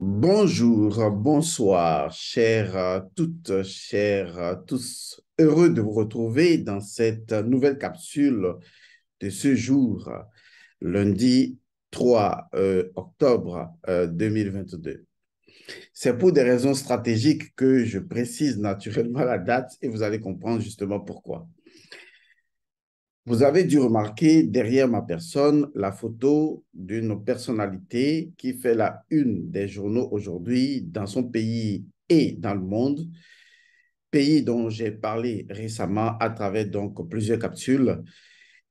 Bonjour, bonsoir, chères toutes, chers tous. Heureux de vous retrouver dans cette nouvelle capsule de ce jour, lundi 3 euh, octobre 2022. Euh, C'est pour des raisons stratégiques que je précise naturellement la date et vous allez comprendre justement pourquoi. Vous avez dû remarquer derrière ma personne la photo d'une personnalité qui fait la une des journaux aujourd'hui dans son pays et dans le monde, pays dont j'ai parlé récemment à travers donc plusieurs capsules.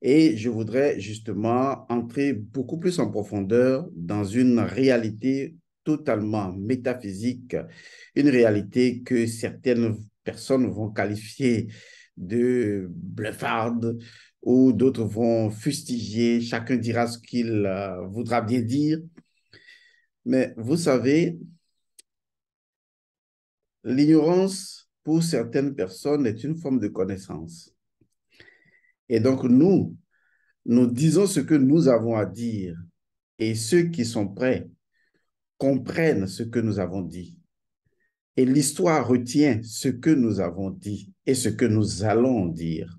Et je voudrais justement entrer beaucoup plus en profondeur dans une réalité totalement métaphysique, une réalité que certaines personnes vont qualifier de bluffarde, ou d'autres vont fustiger, chacun dira ce qu'il euh, voudra bien dire. Mais vous savez, l'ignorance pour certaines personnes est une forme de connaissance. Et donc nous, nous disons ce que nous avons à dire et ceux qui sont prêts comprennent ce que nous avons dit. Et l'histoire retient ce que nous avons dit et ce que nous allons dire.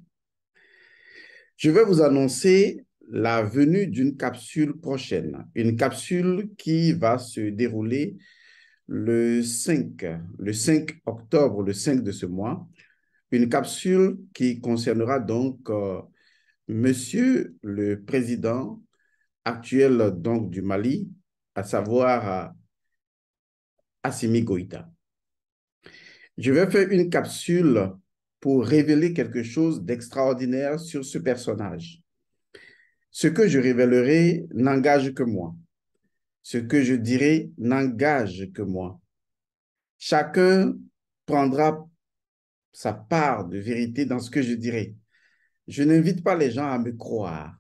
Je vais vous annoncer la venue d'une capsule prochaine, une capsule qui va se dérouler le 5, le octobre, le 5 de ce mois, une capsule qui concernera donc euh, monsieur le président actuel donc du Mali, à savoir Assimi Goïta. Je vais faire une capsule pour révéler quelque chose d'extraordinaire sur ce personnage. Ce que je révélerai n'engage que moi. Ce que je dirai n'engage que moi. Chacun prendra sa part de vérité dans ce que je dirai. Je n'invite pas les gens à me croire.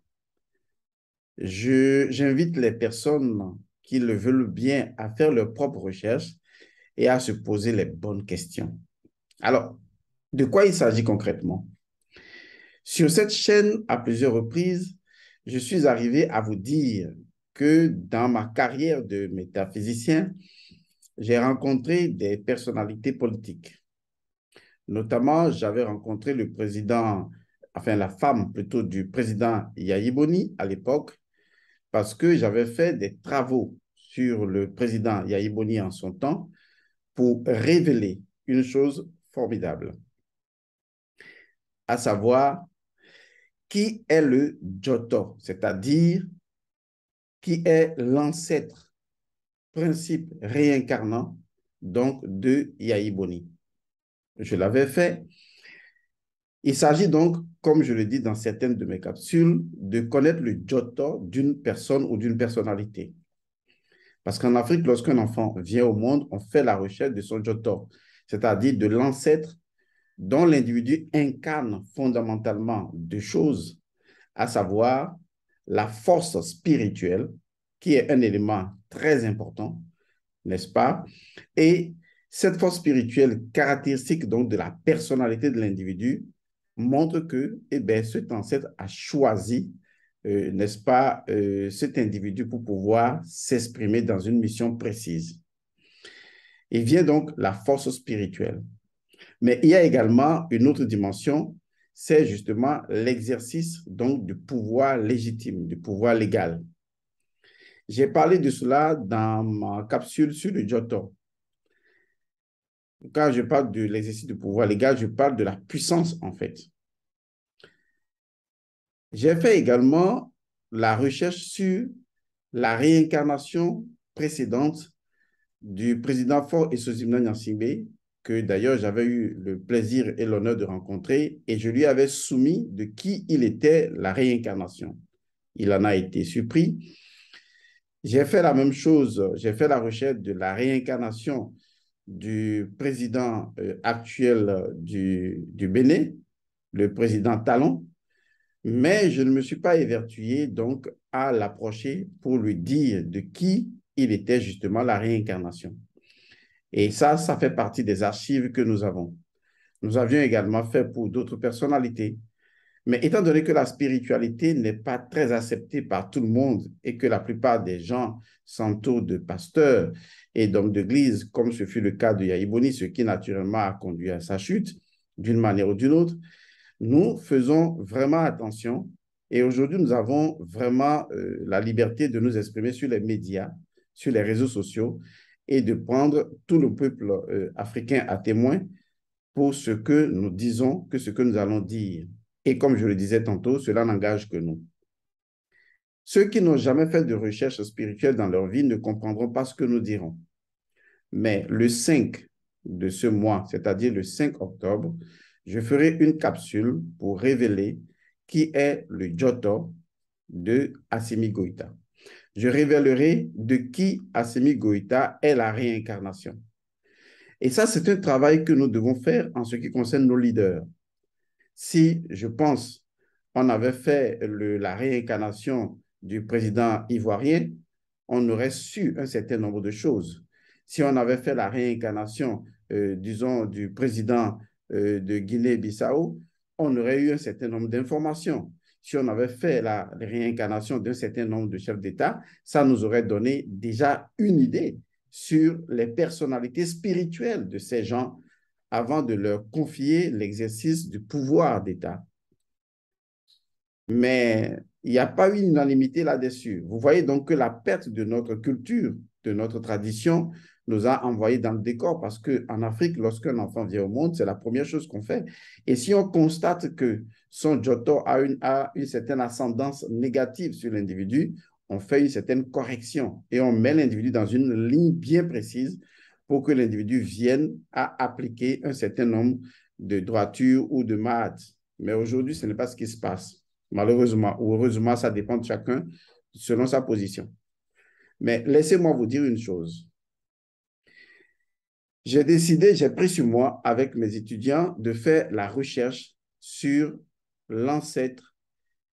J'invite les personnes qui le veulent bien à faire leur propre recherche et à se poser les bonnes questions. Alors, de quoi il s'agit concrètement Sur cette chaîne, à plusieurs reprises, je suis arrivé à vous dire que dans ma carrière de métaphysicien, j'ai rencontré des personnalités politiques. Notamment, j'avais rencontré le président, enfin la femme plutôt du président yaïbouni à l'époque, parce que j'avais fait des travaux sur le président yaïbouni en son temps pour révéler une chose formidable à savoir qui est le Joto, c'est-à-dire qui est l'ancêtre, principe réincarnant, donc de Yahiboni. Je l'avais fait. Il s'agit donc, comme je le dis dans certaines de mes capsules, de connaître le Joto d'une personne ou d'une personnalité. Parce qu'en Afrique, lorsqu'un enfant vient au monde, on fait la recherche de son Joto, c'est-à-dire de l'ancêtre dont l'individu incarne fondamentalement deux choses, à savoir la force spirituelle, qui est un élément très important, n'est-ce pas? Et cette force spirituelle, caractéristique donc de la personnalité de l'individu, montre que eh bien, cet ancêtre a choisi, euh, n'est-ce pas, euh, cet individu pour pouvoir s'exprimer dans une mission précise. Il vient donc la force spirituelle. Mais il y a également une autre dimension, c'est justement l'exercice donc du pouvoir légitime, du pouvoir légal. J'ai parlé de cela dans ma capsule sur le Joto. Quand je parle de l'exercice du pouvoir légal, je parle de la puissance en fait. J'ai fait également la recherche sur la réincarnation précédente du président Ford et Nyansimbe que d'ailleurs j'avais eu le plaisir et l'honneur de rencontrer, et je lui avais soumis de qui il était la réincarnation. Il en a été surpris. J'ai fait la même chose, j'ai fait la recherche de la réincarnation du président euh, actuel euh, du, du Bénin, le président Talon, mais je ne me suis pas évertué donc à l'approcher pour lui dire de qui il était justement la réincarnation. Et ça, ça fait partie des archives que nous avons. Nous avions également fait pour d'autres personnalités. Mais étant donné que la spiritualité n'est pas très acceptée par tout le monde et que la plupart des gens sont s'entourent de pasteurs et d'hommes d'église, comme ce fut le cas de Yaïboni, ce qui naturellement a conduit à sa chute d'une manière ou d'une autre, nous faisons vraiment attention. Et aujourd'hui, nous avons vraiment euh, la liberté de nous exprimer sur les médias, sur les réseaux sociaux, et de prendre tout le peuple euh, africain à témoin pour ce que nous disons, que ce que nous allons dire. Et comme je le disais tantôt, cela n'engage que nous. Ceux qui n'ont jamais fait de recherche spirituelle dans leur vie ne comprendront pas ce que nous dirons. Mais le 5 de ce mois, c'est-à-dire le 5 octobre, je ferai une capsule pour révéler qui est le Giotto de Assimi Goïta je révélerai de qui Assemi Goïta est la réincarnation. Et ça, c'est un travail que nous devons faire en ce qui concerne nos leaders. Si, je pense, on avait fait la réincarnation du président ivoirien, on aurait su un certain nombre de choses. Si on avait fait la réincarnation, euh, disons, du président euh, de Guinée-Bissau, on aurait eu un certain nombre d'informations si on avait fait la réincarnation d'un certain nombre de chefs d'État, ça nous aurait donné déjà une idée sur les personnalités spirituelles de ces gens avant de leur confier l'exercice du pouvoir d'État. Mais il n'y a pas eu une unanimité là-dessus. Vous voyez donc que la perte de notre culture, de notre tradition, nous a envoyés dans le décor parce qu'en Afrique, lorsqu'un enfant vient au monde, c'est la première chose qu'on fait. Et si on constate que son Joto a une, a une certaine ascendance négative sur l'individu, on fait une certaine correction et on met l'individu dans une ligne bien précise pour que l'individu vienne à appliquer un certain nombre de droitures ou de maths. Mais aujourd'hui, ce n'est pas ce qui se passe. Malheureusement ou heureusement, ça dépend de chacun selon sa position. Mais laissez-moi vous dire une chose j'ai décidé, j'ai pris sur moi avec mes étudiants de faire la recherche sur l'ancêtre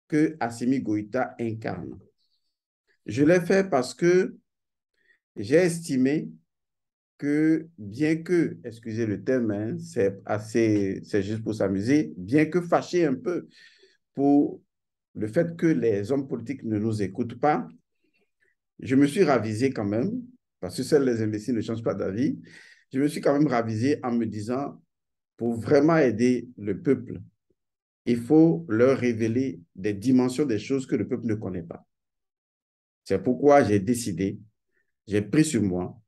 que Assimi Goïta incarne. Je l'ai fait parce que j'ai estimé que, bien que, excusez le terme, hein, c'est assez, c'est juste pour s'amuser, bien que fâché un peu pour le fait que les hommes politiques ne nous écoutent pas, je me suis ravisé quand même, parce que seuls les imbéciles ne changent pas d'avis je me suis quand même ravisé en me disant, pour vraiment aider le peuple, il faut leur révéler des dimensions des choses que le peuple ne connaît pas. C'est pourquoi j'ai décidé, j'ai pris sur moi,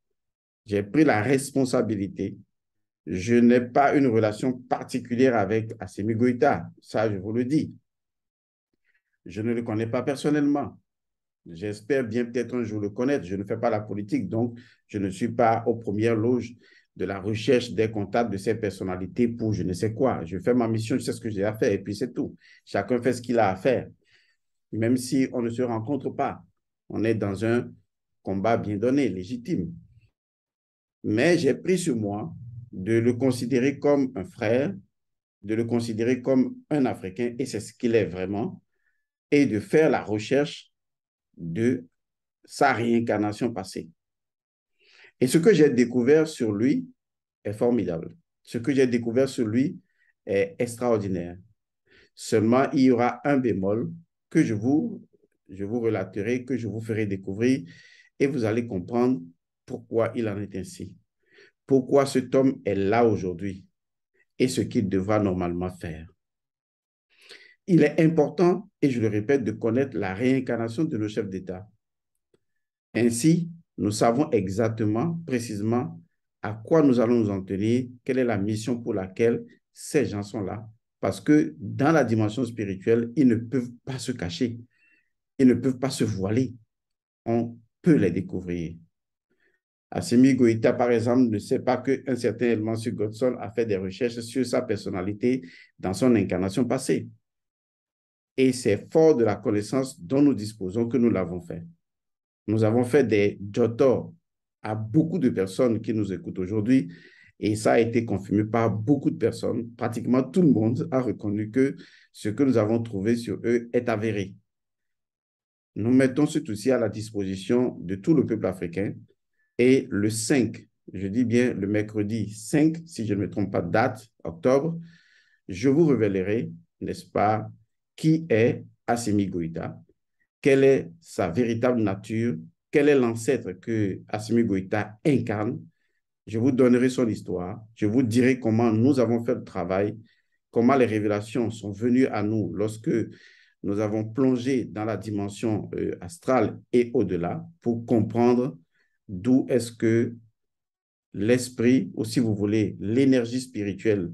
j'ai pris la responsabilité. Je n'ai pas une relation particulière avec Assemi Goïta, ça je vous le dis. Je ne le connais pas personnellement. J'espère bien peut-être un jour le connaître. Je ne fais pas la politique, donc je ne suis pas aux premières loges de la recherche des contacts de ces personnalités pour je ne sais quoi. Je fais ma mission, je sais ce que j'ai à faire et puis c'est tout. Chacun fait ce qu'il a à faire. Même si on ne se rencontre pas, on est dans un combat bien donné, légitime. Mais j'ai pris sur moi de le considérer comme un frère, de le considérer comme un Africain, et c'est ce qu'il est vraiment, et de faire la recherche de sa réincarnation passée. Et ce que j'ai découvert sur lui est formidable. Ce que j'ai découvert sur lui est extraordinaire. Seulement, il y aura un bémol que je vous, je vous relaterai, que je vous ferai découvrir, et vous allez comprendre pourquoi il en est ainsi. Pourquoi cet homme est là aujourd'hui et ce qu'il devra normalement faire. Il est important, et je le répète, de connaître la réincarnation de nos chefs d'État. Ainsi, nous savons exactement, précisément, à quoi nous allons nous en tenir, quelle est la mission pour laquelle ces gens sont là. Parce que dans la dimension spirituelle, ils ne peuvent pas se cacher, ils ne peuvent pas se voiler. On peut les découvrir. Assemi Goïta, par exemple, ne sait pas qu'un certain élément sur Godson a fait des recherches sur sa personnalité dans son incarnation passée. Et c'est fort de la connaissance dont nous disposons que nous l'avons fait. Nous avons fait des jotos à beaucoup de personnes qui nous écoutent aujourd'hui. Et ça a été confirmé par beaucoup de personnes. Pratiquement tout le monde a reconnu que ce que nous avons trouvé sur eux est avéré. Nous mettons ce dossier à la disposition de tout le peuple africain. Et le 5, je dis bien le mercredi 5, si je ne me trompe pas de date, octobre, je vous révélerai, n'est-ce pas, qui est Asimi Goïta quelle est sa véritable nature, quel est l'ancêtre que Assimi Goïta incarne. Je vous donnerai son histoire, je vous dirai comment nous avons fait le travail, comment les révélations sont venues à nous lorsque nous avons plongé dans la dimension euh, astrale et au-delà pour comprendre d'où est-ce que l'esprit, ou si vous voulez, l'énergie spirituelle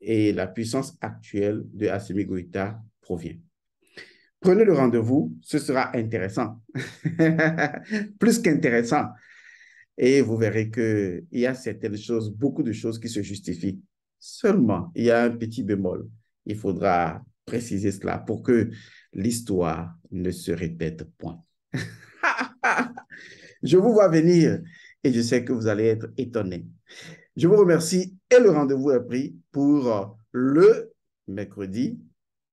et la puissance actuelle de Assimi Goïta provient. Prenez le rendez-vous, ce sera intéressant, plus qu'intéressant. Et vous verrez qu'il y a certaines choses, beaucoup de choses qui se justifient. Seulement, il y a un petit bémol. Il faudra préciser cela pour que l'histoire ne se répète point. je vous vois venir et je sais que vous allez être étonné. Je vous remercie et le rendez-vous est pris pour le mercredi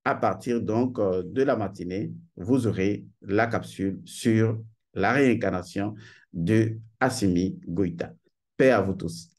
à partir donc euh, de la matinée, vous aurez la capsule sur la réincarnation de Assimi Goïta. Paix à vous tous.